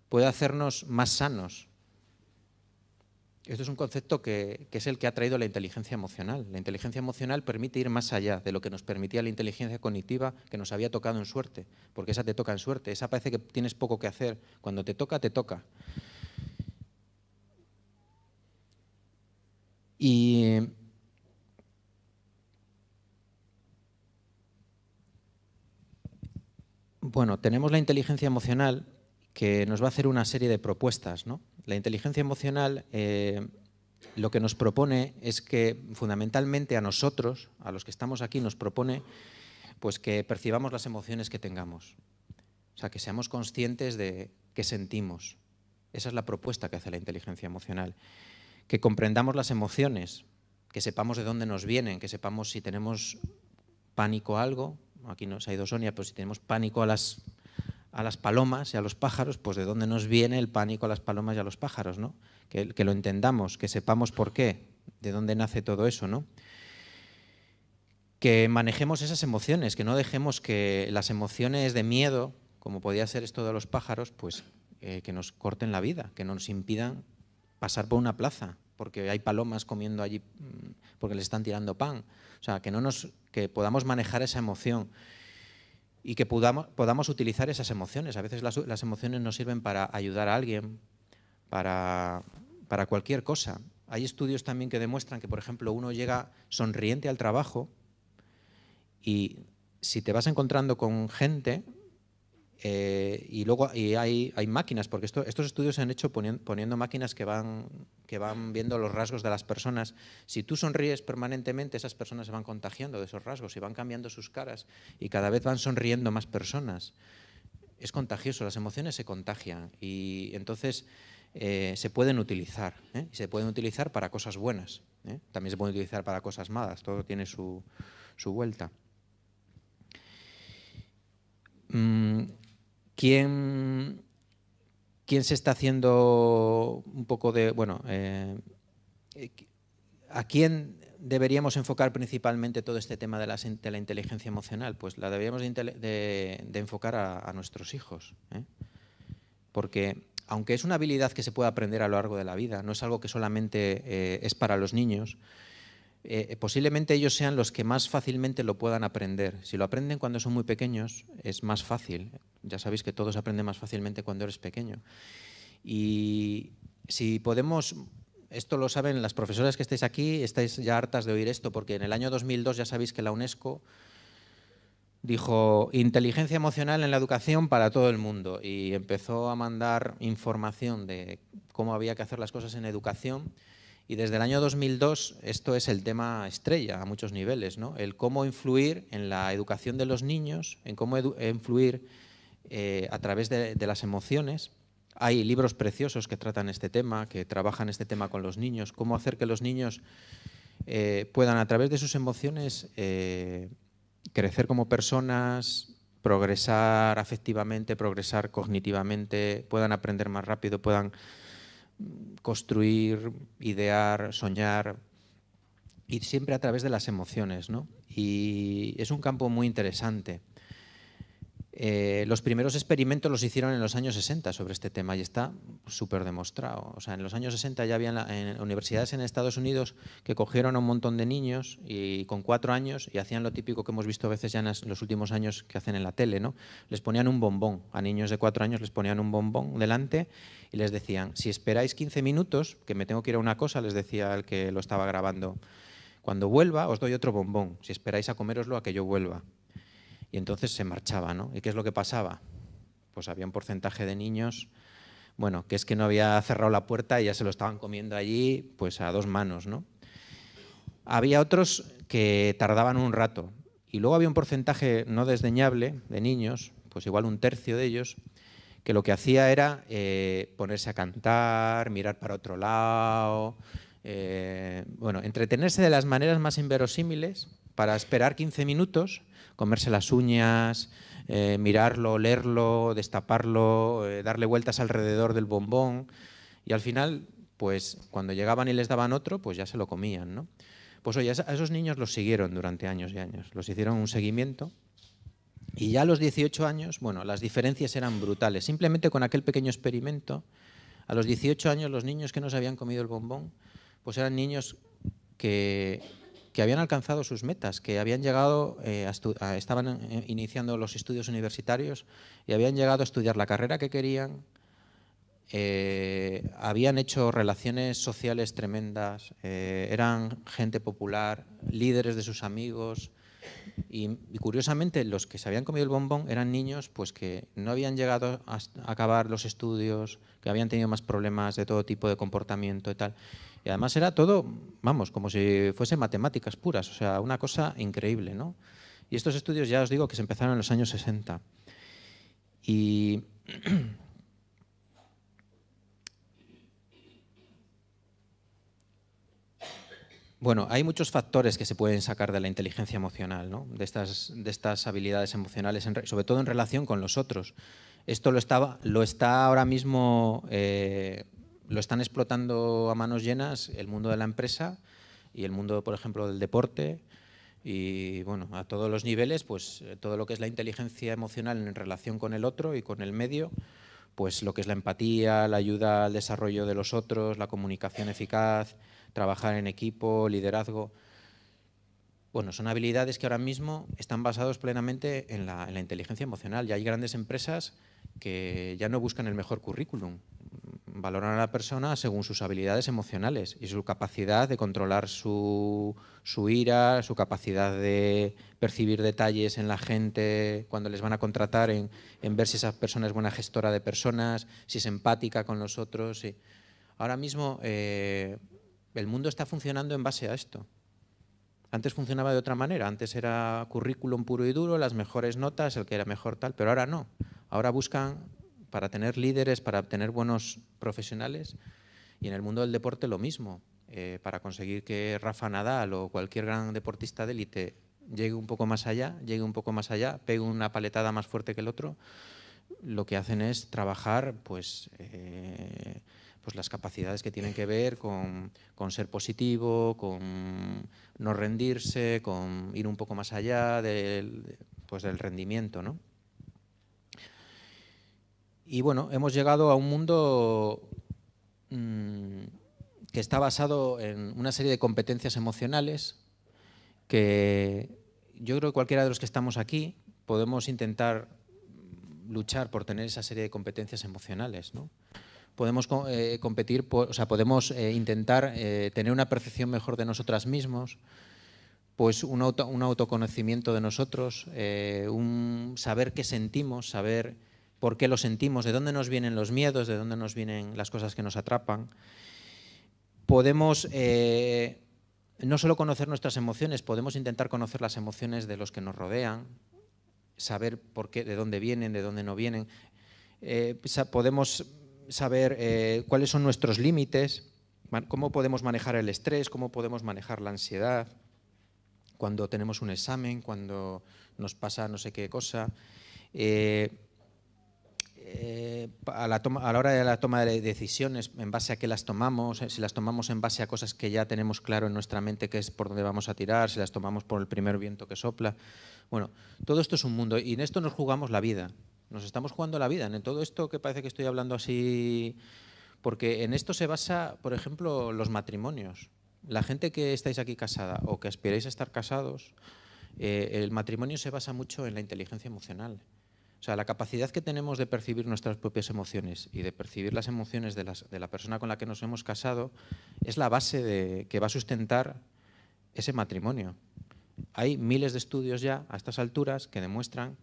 puede hacernos más sanos, esto es un concepto que, es el que ha traído la inteligencia emocional. La inteligencia emocional permite ir más allá de lo que nos permitía la inteligencia cognitiva que nos había tocado en suerte, porque esa te toca en suerte, esa parece que tienes poco que hacer, cuando te toca, te toca. Y bueno, tenemos la inteligencia emocional que nos va a hacer una serie de propuestas. ¿no? La inteligencia emocional eh, lo que nos propone es que fundamentalmente a nosotros, a los que estamos aquí, nos propone pues, que percibamos las emociones que tengamos. O sea, que seamos conscientes de qué sentimos. Esa es la propuesta que hace la inteligencia emocional. Que comprendamos las emociones, que sepamos de dónde nos vienen, que sepamos si tenemos pánico a algo, aquí nos ha ido Sonia, pero pues si tenemos pánico a las a las palomas y a los pájaros, pues de dónde nos viene el pánico a las palomas y a los pájaros, ¿no? Que, lo entendamos, que sepamos por qué, de dónde nace todo eso, ¿no? Que manejemos esas emociones, que no dejemos que las emociones de miedo, como podía ser esto de los pájaros, pues eh, que nos corten la vida, que nos impidan pasar por una plaza, porque hay palomas comiendo allí, mm, porque les están tirando pan. O sea, que, no nos, que podamos manejar esa emoción y que podamos, podamos utilizar esas emociones. A veces las, emociones nos sirven para ayudar a alguien, para, para cualquier cosa. Hay estudios también que demuestran que, por ejemplo, uno llega sonriente al trabajo y si te vas encontrando con gente, eh, y luego y hay, hay, máquinas, porque estos estudios se han hecho poniendo, máquinas que van, que van viendo los rasgos de las personas. Si tú sonríes permanentemente, esas personas se van contagiando de esos rasgos y van cambiando sus caras y cada vez van sonriendo más personas. Es contagioso, las emociones se contagian y entonces eh, se pueden utilizar. ¿eh? se pueden utilizar para cosas buenas, también se pueden utilizar para cosas malas, todo tiene su, su vuelta. Mm, ¿Quién, quién se está haciendo un poco de. Bueno, eh, eh, ¿a quién deberíamos enfocar principalmente todo este tema de la, inteligencia emocional? Pues la deberíamos de, enfocar a, nuestros hijos. ¿eh? Porque aunque es una habilidad que se puede aprender a lo largo de la vida, no es algo que solamente es para los niños, posiblemente ellos sean los que más fácilmente lo puedan aprender. Si lo aprenden cuando son muy pequeños, es más fácil. Ya sabéis que todos aprenden más fácilmente cuando eres pequeño. Y si podemos esto lo saben las profesoras que estáis aquí, estáis ya hartas de oír esto, porque en el año 2002 ya sabéis que la UNESCO dijo inteligencia emocional en la educación para todo el mundo y empezó a mandar información de cómo había que hacer las cosas en educación y desde el año 2002 esto es el tema estrella a muchos niveles, ¿no? El cómo influir en la educación de los niños, en cómo influir eh, a través de, las emociones. Hay libros preciosos que tratan este tema, que trabajan este tema con los niños, cómo hacer que los niños eh, puedan a través de sus emociones eh, crecer como personas, progresar afectivamente, progresar cognitivamente, puedan aprender más rápido, puedan mm, construir, idear, soñar, y siempre a través de las emociones. Y es un campo muy interesante. Eh, los primeros experimentos los hicieron en los años 60 sobre este tema y está súper demostrado. O sea, en los años 60 ya había universidades en Estados Unidos que cogieron a un montón de niños y con cuatro años y hacían lo típico que hemos visto a veces ya en los últimos años que hacen en la tele, ¿no? Les ponían un bombón. A niños de cuatro años les ponían un bombón delante y les decían, si esperáis 15 minutos, que me tengo que ir a una cosa, les decía el que lo estaba grabando, cuando vuelva os doy otro bombón, si esperáis a comeroslo a que yo vuelva y entonces se marchaba, ¿no? ¿Y qué es lo que pasaba? Pues había un porcentaje de niños, bueno, que es que no había cerrado la puerta y ya se lo estaban comiendo allí, pues a dos manos, ¿no? Había otros que tardaban un rato y luego había un porcentaje no desdeñable de niños, pues igual un tercio de ellos, que lo que hacía era eh, ponerse a cantar, mirar para otro lado, eh, bueno, entretenerse de las maneras más inverosímiles para esperar 15 minutos comerse las uñas, eh, mirarlo, olerlo, destaparlo, eh, darle vueltas alrededor del bombón. Y al final, pues cuando llegaban y les daban otro, pues ya se lo comían. ¿no? Pues oye, a esos niños los siguieron durante años y años, los hicieron un seguimiento. Y ya a los 18 años, bueno, las diferencias eran brutales. Simplemente con aquel pequeño experimento, a los 18 años los niños que no se habían comido el bombón, pues eran niños que que habían alcanzado sus metas, que habían llegado, eh, estaban eh, iniciando los estudios universitarios y habían llegado a estudiar la carrera que querían, eh, habían hecho relaciones sociales tremendas, eran gente popular, líderes de sus amigos y, curiosamente los que se habían comido el bombón eran niños pues que no habían llegado a acabar los estudios, que habían tenido más problemas de todo tipo de comportamiento y tal. Y además era todo, vamos, como si fuese matemáticas puras, o sea, una cosa increíble, ¿no? Y estos estudios ya os digo que se empezaron en los años 60. Y Bueno, hay muchos factores que se pueden sacar de la inteligencia emocional, ¿no? de, estas, de, estas, habilidades emocionales, sobre todo en relación con los otros. Esto lo, estaba, lo está ahora mismo eh, lo están explotando a manos llenas el mundo de la empresa y el mundo, por ejemplo, del deporte y bueno, a todos los niveles, pues eh, todo lo que es la inteligencia emocional en relación con el otro y con el medio, pues lo que es la empatía, la ayuda al desarrollo de los otros, la comunicación eficaz, trabajar en equipo, liderazgo. Bueno, son habilidades que ahora mismo están basadas plenamente en la, en la inteligencia emocional. Ya hay grandes empresas que ya no buscan el mejor currículum, Valoran a la persona según sus habilidades emocionales y su capacidad de controlar su, ira, su capacidad de percibir detalles en la gente cuando les van a contratar, en, ver si esa persona es buena gestora de personas, si es empática con los otros. Ahora mismo eh, el mundo está funcionando en base a esto. Antes funcionaba de otra manera, antes era currículum puro y duro, las mejores notas, el que era mejor tal, pero ahora no. Ahora buscan para tener líderes, para obtener buenos profesionales. Y en el mundo del deporte lo mismo, eh, para conseguir que Rafa Nadal o cualquier gran deportista de élite llegue un poco más allá, llegue un poco más allá, pegue una paletada más fuerte que el otro, lo que hacen es trabajar pues, eh, pues las capacidades que tienen que ver con, con, ser positivo, con no rendirse, con ir un poco más allá del, pues del rendimiento. ¿no? Y bueno, hemos llegado a un mundo mm, que está basado en una serie de competencias emocionales que yo creo que cualquiera de los que estamos aquí podemos intentar luchar por tener esa serie de competencias emocionales. ¿no? Podemos eh, competir, o sea, podemos eh, intentar eh, tener una percepción mejor de nosotras mismos, pues un, un autoconocimiento de nosotros, un saber qué sentimos, saber por qué lo sentimos, de dónde nos vienen los miedos, de dónde nos vienen las cosas que nos atrapan. Podemos eh, no solo conocer nuestras emociones, podemos intentar conocer las emociones de los que nos rodean, saber por qué, de dónde vienen, de dónde no vienen. Eh, podemos saber eh, cuáles son nuestros límites, cómo podemos manejar el estrés, cómo podemos manejar la ansiedad, cuando tenemos un examen, cuando nos pasa no sé qué cosa. Eh, a, la hora de la toma de decisiones, en base a qué las tomamos, eh, si las tomamos en base a cosas que ya tenemos claro en nuestra mente que es por dónde vamos a tirar, si las tomamos por el primer viento que sopla. Bueno, todo esto es un mundo y en esto nos jugamos la vida. Nos estamos jugando la vida. En todo esto que parece que estoy hablando así, porque en esto se basa, por ejemplo, los matrimonios. La gente que estáis aquí casada o que aspiráis a estar casados, eh, el matrimonio se basa mucho en la inteligencia emocional. O sea, la capacidad que tenemos de percibir nuestras propias emociones y de percibir las emociones de, la persona con la que nos hemos casado es la base que va a sustentar ese matrimonio. Hay miles de estudios ya a estas alturas que demuestran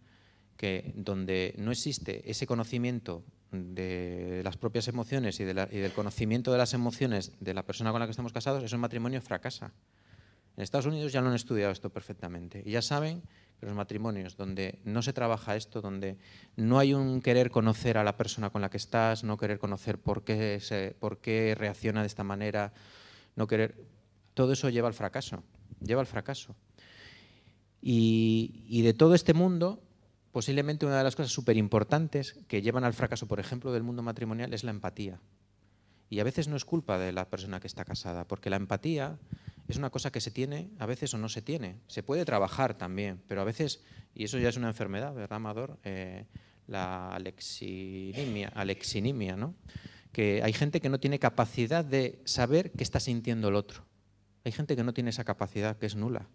que donde no existe ese conocimiento de las propias emociones y, y del conocimiento de las emociones de la persona con la que estamos casados, ese matrimonio fracasa. En Estados Unidos ya no han estudiado esto perfectamente y ya saben que los matrimonios donde no se trabaja esto, donde no hay un querer conocer a la persona con la que estás, no querer conocer por qué, reacciona de esta manera, no querer... Todo eso lleva al fracaso, lleva al fracaso. Y, y de todo este mundo, posiblemente una de las cosas súper importantes que llevan al fracaso, por ejemplo, del mundo matrimonial es la empatía. Y a veces no es culpa de la persona que está casada, porque la empatía es una cosa que se tiene a veces o no se tiene. Se puede trabajar también, pero a veces, y eso ya es una enfermedad, ¿verdad, Amador? Eh, la alexinimia, ¿no? Que hay gente que no tiene capacidad de saber qué está sintiendo el otro. Hay gente que no tiene esa capacidad, que es nula.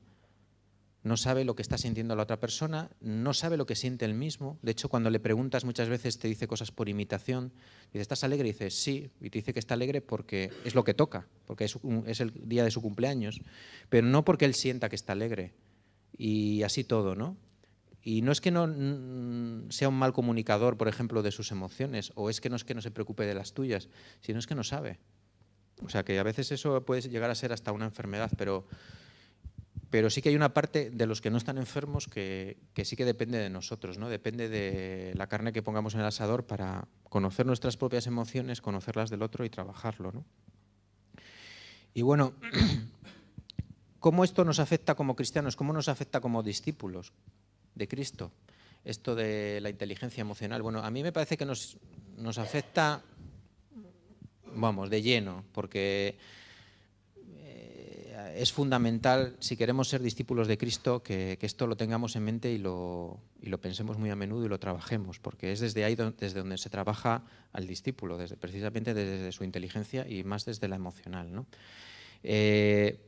No sabe lo que está sintiendo la otra persona, no sabe lo que siente él mismo. De hecho, cuando le preguntas muchas veces te dice cosas por imitación. Dice, ¿estás alegre? Y dice, sí. Y te dice que está alegre porque es lo que toca porque es, el día de su cumpleaños, pero no porque él sienta que está alegre. Y así todo, ¿no? Y no es que no mm, sea un mal comunicador, por ejemplo, de sus emociones, o es que no es que no se preocupe de las tuyas, sino es que no sabe. O sea, que a veces eso puede llegar a ser hasta una enfermedad, pero, pero sí que hay una parte de los que no están enfermos que, que, sí que depende de nosotros, ¿no? Depende de la carne que pongamos en el asador para conocer nuestras propias emociones, conocerlas del otro y trabajarlo, ¿no? Y bueno, ¿cómo esto nos afecta como cristianos? ¿Cómo nos afecta como discípulos de Cristo? Esto de la inteligencia emocional. Bueno, a mí me parece que nos, afecta, vamos, de lleno, porque eh, es fundamental, si queremos ser discípulos de Cristo, que, esto lo tengamos en mente y lo, lo, pensemos muy a menudo y lo trabajemos, porque es desde ahí desde donde se trabaja al discípulo, desde, precisamente desde su inteligencia y más desde la emocional. Eh,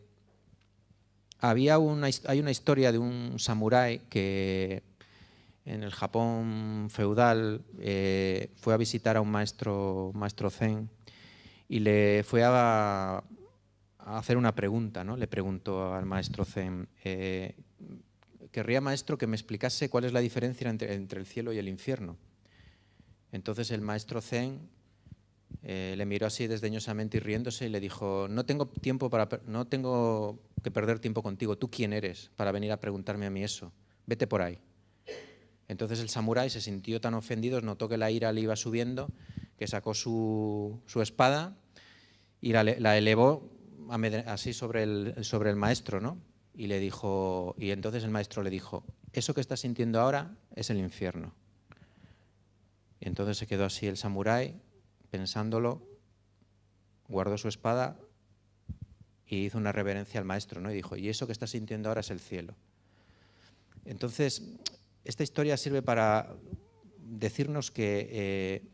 había una, hay una historia de un samurái que en el Japón feudal eh, fue a visitar a un maestro, maestro zen y le fue a hacer una pregunta, ¿no? Le preguntó al maestro Zen, eh, querría maestro que me explicase cuál es la diferencia entre, el cielo y el infierno. Entonces el maestro Zen eh, le miró así desdeñosamente y riéndose y le dijo, no tengo tiempo para, no tengo que perder tiempo contigo, tú quién eres para venir a preguntarme a mí eso, vete por ahí. Entonces el samurái se sintió tan ofendido, notó que la ira le iba subiendo, que sacó su, espada y la elevó así sobre el, sobre el maestro, ¿no? Y le dijo, y entonces el maestro le dijo, eso que estás sintiendo ahora es el infierno. Y entonces se quedó así el samurái, pensándolo, guardó su espada y hizo una reverencia al maestro, ¿no? Y dijo, y eso que estás sintiendo ahora es el cielo. Entonces, esta historia sirve para decirnos que eh,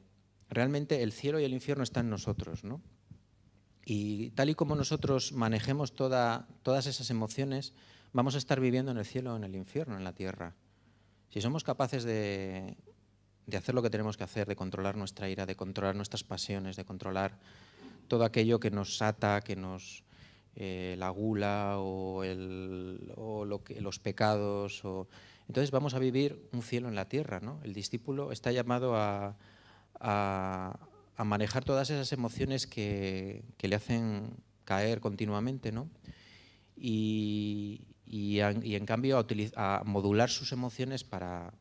realmente el cielo y el infierno están en nosotros, ¿no? Y tal y como nosotros manejemos todas esas emociones, vamos a estar viviendo en el cielo, en el infierno, en la tierra. Si somos capaces de, hacer lo que tenemos que hacer, de controlar nuestra ira, de controlar nuestras pasiones, de controlar todo aquello que nos ata, que nos, eh, la gula o, los pecados. Entonces vamos a vivir un cielo en la tierra. El discípulo está llamado a, a manejar todas esas emociones que, le hacen caer continuamente, ¿no? Y, en cambio a, modular sus emociones para,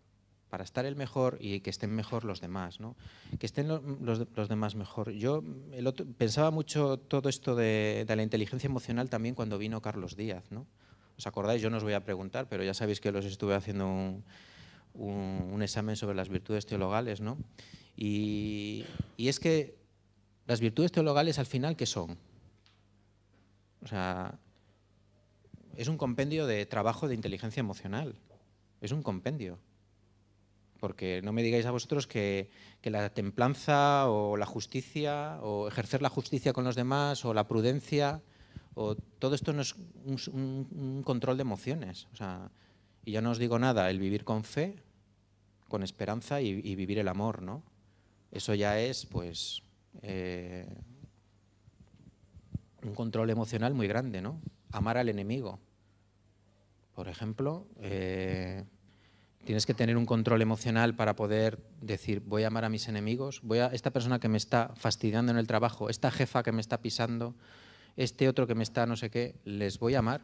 estar el mejor y que estén mejor los demás, ¿no? Que estén los, demás mejor. Yo pensaba mucho todo esto de, la inteligencia emocional también cuando vino Carlos Díaz, ¿no? ¿Os acordáis? Yo no os voy a preguntar, pero ya sabéis que los estuve haciendo un, un examen sobre las virtudes teologales, ¿no? Y, es que las virtudes teologales al final, ¿qué son? O sea, es un compendio de trabajo de inteligencia emocional. Es un compendio. Porque no me digáis a vosotros que, la templanza o la justicia o ejercer la justicia con los demás o la prudencia o todo esto no es un, control de emociones. O sea, y yo no os digo nada, el vivir con fe, con esperanza y vivir el amor, ¿no? eso ya es pues eh, un control emocional muy grande, ¿no? Amar al enemigo. Por ejemplo, eh, tienes que tener un control emocional para poder decir, voy a amar a mis enemigos, voy a esta persona que me está fastidiando en el trabajo, esta jefa que me está pisando, este otro que me está no sé qué, les voy a amar.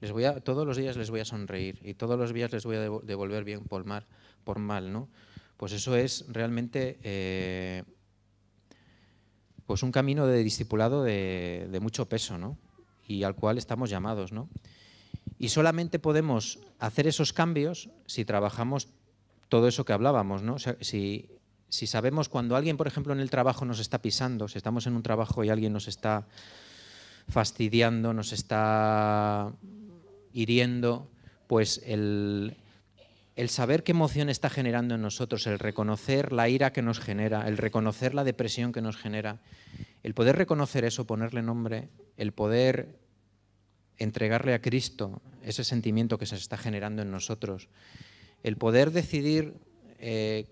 Les voy a, todos los días les voy a sonreír y todos los días les voy a devolver bien por mal, por mal ¿no? pues eso es realmente eh, pues un camino de discipulado de, mucho peso, ¿no? Y al cual estamos llamados, ¿no? Y solamente podemos hacer esos cambios si trabajamos todo eso que hablábamos, ¿no? si, si sabemos cuando alguien, por ejemplo, en el trabajo nos está pisando, si estamos en un trabajo y alguien nos está fastidiando, nos está hiriendo, pues el, el saber qué emoción está generando en nosotros, el reconocer la ira que nos genera, el reconocer la depresión que nos genera, el poder reconocer eso, ponerle nombre, el poder entregarle a Cristo ese sentimiento que se está generando en nosotros, el poder decidir eh,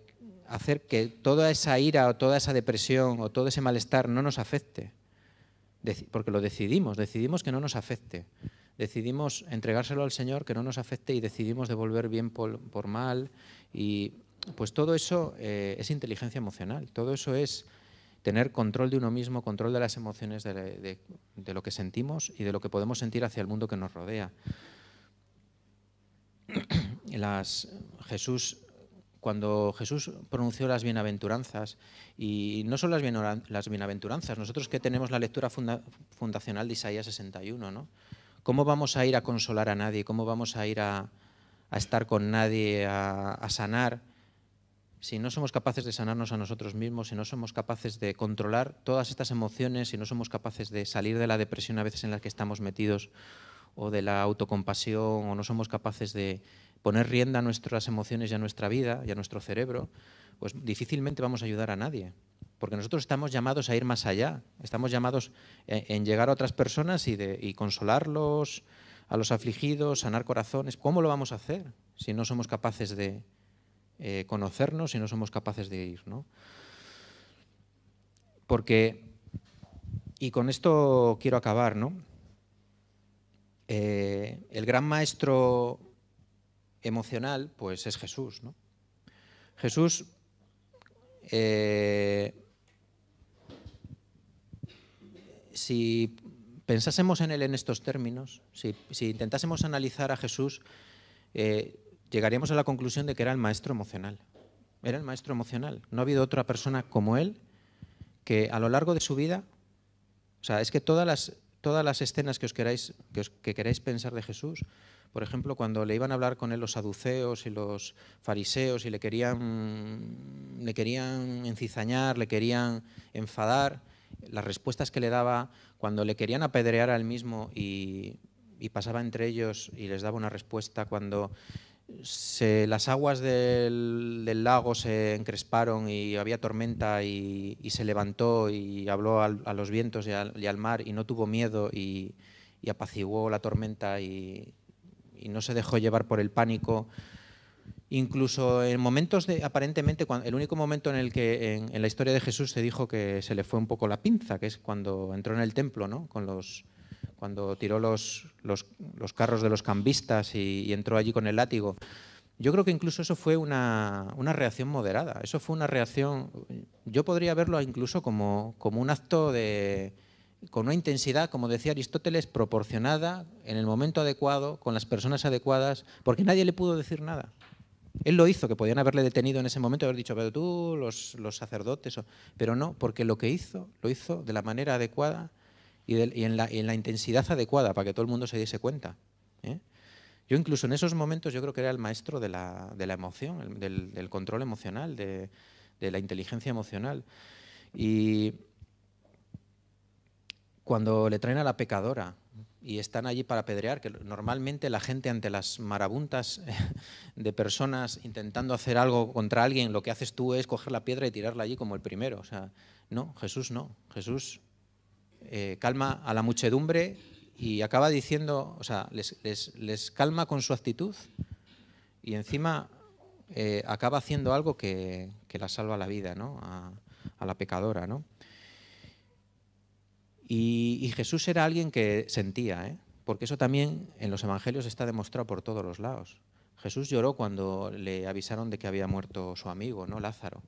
hacer que toda esa ira o toda esa depresión o todo ese malestar no nos afecte, porque lo decidimos, decidimos que no nos afecte decidimos entregárselo al Señor, que no nos afecte y decidimos devolver bien por, mal. Y pues todo eso eh, es inteligencia emocional, todo eso es tener control de uno mismo, control de las emociones, de, lo que sentimos y de lo que podemos sentir hacia el mundo que nos rodea. Las, Jesús cuando Jesús pronunció las bienaventuranzas, y no son las bienaventuranzas, nosotros que tenemos la lectura fundacional de Isaías 61, ¿no? ¿Cómo vamos a ir a consolar a nadie? ¿Cómo vamos a ir a, estar con nadie, a sanar? si no somos capaces de sanarnos a nosotros mismos, si no somos capaces de controlar todas estas emociones, si no somos capaces de salir de la depresión a veces en la que estamos metidos, o de la autocompasión, o no somos capaces de poner rienda a nuestras emociones y a nuestra vida y a nuestro cerebro, pues difícilmente vamos a ayudar a nadie porque nosotros estamos llamados a ir más allá, estamos llamados eh, en llegar a otras personas y, consolarlos, a los afligidos, sanar corazones. ¿Cómo lo vamos a hacer si no somos capaces de eh, conocernos, si no somos capaces de ir? Porque, y con esto quiero acabar, ¿no? Eh, el gran maestro emocional, pues es Jesús, ¿no? Jesús si pensásemos en Él en estos términos, si, intentásemos analizar a Jesús, eh, llegaríamos a la conclusión de que era el maestro emocional. Era el maestro emocional. No ha habido otra persona como Él que a lo largo de su vida, o sea, es que todas las, todas las escenas que, os queráis, queráis pensar de Jesús, por ejemplo, cuando le iban a hablar con él los saduceos y los fariseos y le querían encizañar, le querían enfadar, las respuestas que le daba cuando le querían apedrear a él mismo y, pasaba entre ellos y les daba una respuesta cuando las aguas del, lago se encresparon y había tormenta y, se levantó y habló a los vientos y al, mar y no tuvo miedo y apaciguó la tormenta y, no se dejó llevar por el pánico Incluso en momentos de, aparentemente, el único momento en el que en, la historia de Jesús se dijo que se le fue un poco la pinza, que es cuando entró en el templo, ¿no? Con los, cuando tiró los, los, carros de los cambistas y, entró allí con el látigo. Yo creo que incluso eso fue una, reacción moderada. Eso fue una reacción, yo podría verlo incluso como, como un acto de, con una intensidad, como decía Aristóteles, proporcionada, en el momento adecuado, con las personas adecuadas, porque nadie le pudo decir nada. Él lo hizo, que podían haberle detenido en ese momento, haber dicho, pero tú, los, sacerdotes, pero no, porque lo que hizo, lo hizo de la manera adecuada y, en, la, intensidad adecuada para que todo el mundo se diese cuenta. ¿eh? Yo incluso en esos momentos yo creo que era el maestro de la, emoción, del, control emocional, de, la inteligencia emocional. Y cuando le traen a la pecadora y están allí para apedrear, que normalmente la gente ante las marabuntas eh, de personas intentando hacer algo contra alguien, lo que haces tú es coger la piedra y tirarla allí como el primero. O sea, no, Jesús no. Jesús eh, calma a la muchedumbre y acaba diciendo, o sea, les, calma con su actitud y encima eh, acaba haciendo algo que, la salva la vida, ¿no? A, a la pecadora, ¿no? Y, Jesús era alguien que sentía, ¿eh? porque eso también en los evangelios está demostrado por todos los lados. Jesús lloró cuando le avisaron de que había muerto su amigo, ¿no? Lázaro.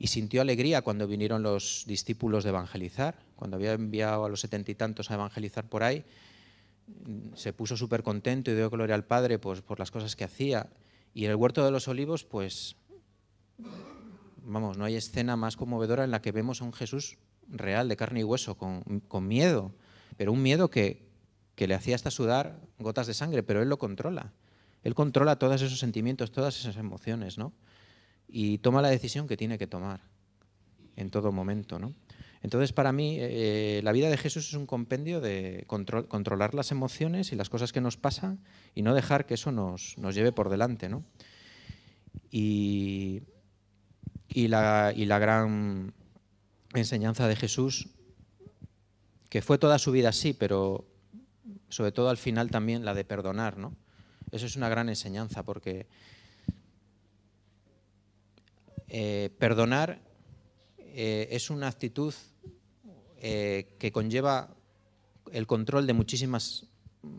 Y sintió alegría cuando vinieron los discípulos de evangelizar, cuando había enviado a los setenta y tantos a evangelizar por ahí, se puso súper contento y dio gloria al Padre pues, por las cosas que hacía. Y en el huerto de los olivos, pues, vamos, no hay escena más conmovedora en la que vemos a un Jesús real, de carne y hueso, con, miedo, pero un miedo que, que le hacía hasta sudar gotas de sangre, pero él lo controla. Él controla todos esos sentimientos, todas esas emociones, ¿no? Y toma la decisión que tiene que tomar en todo momento, ¿no? Entonces, para mí, eh, eh, la vida de Jesús es un compendio de controlar las emociones y las cosas que nos pasan y no dejar que eso nos, lleve por delante, ¿no? Y, la, y la gran enseñanza de Jesús, que fue toda su vida así, pero sobre todo al final también la de perdonar, ¿no? Eso es una gran enseñanza porque eh, perdonar eh, es una actitud eh, que conlleva el control de muchísimas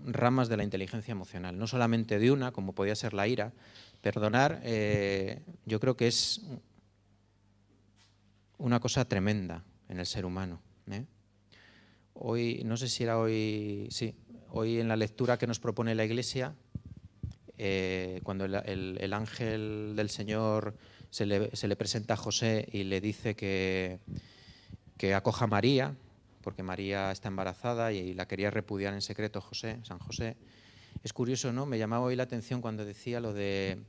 ramas de la inteligencia emocional, no solamente de una, como podía ser la ira. Perdonar yo creo que es una cosa tremenda en el ser humano. ¿eh? Hoy, no sé si era hoy, sí, hoy en la lectura que nos propone la Iglesia, eh, cuando el, ángel del Señor se le, presenta a José y le dice que, que acoja a María, porque María está embarazada y, la quería repudiar en secreto José, San José. Es curioso, ¿no? Me llamaba hoy la atención cuando decía lo de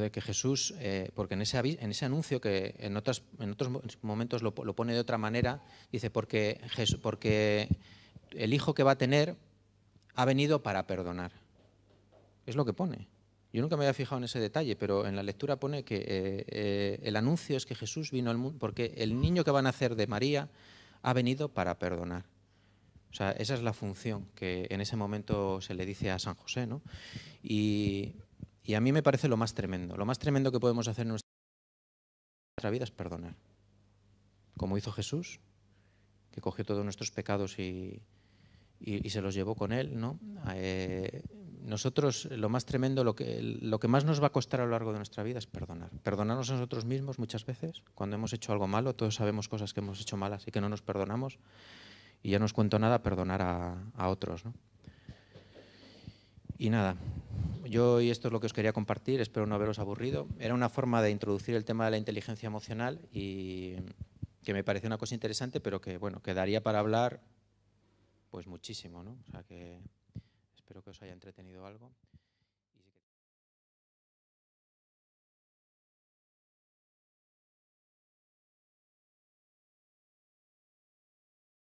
de que Jesús, eh, porque en ese, en ese anuncio que en, en otros momentos lo, pone de otra manera, dice, porque, Jesús, porque el hijo que va a tener ha venido para perdonar. Es lo que pone. Yo nunca me había fijado en ese detalle, pero en la lectura pone que eh, eh, el anuncio es que Jesús vino al mundo, porque el niño que va a nacer de María ha venido para perdonar. O sea, esa es la función que en ese momento se le dice a San José, ¿no? Y, y a mí me parece lo más tremendo. Lo más tremendo que podemos hacer en nuestra vida es perdonar. Como hizo Jesús, que cogió todos nuestros pecados y, se los llevó con él. ¿no? Eh, nosotros, lo más tremendo, lo que, lo que más nos va a costar a lo largo de nuestra vida es perdonar. Perdonarnos a nosotros mismos muchas veces, cuando hemos hecho algo malo, todos sabemos cosas que hemos hecho malas y que no nos perdonamos. Y ya no os cuento nada, perdonar a, a otros. ¿no? Y nada, yo hoy esto es lo que os quería compartir, espero no haberos aburrido. Era una forma de introducir el tema de la inteligencia emocional y que me parece una cosa interesante, pero que bueno, quedaría para hablar pues muchísimo, ¿no? O sea que espero que os haya entretenido algo.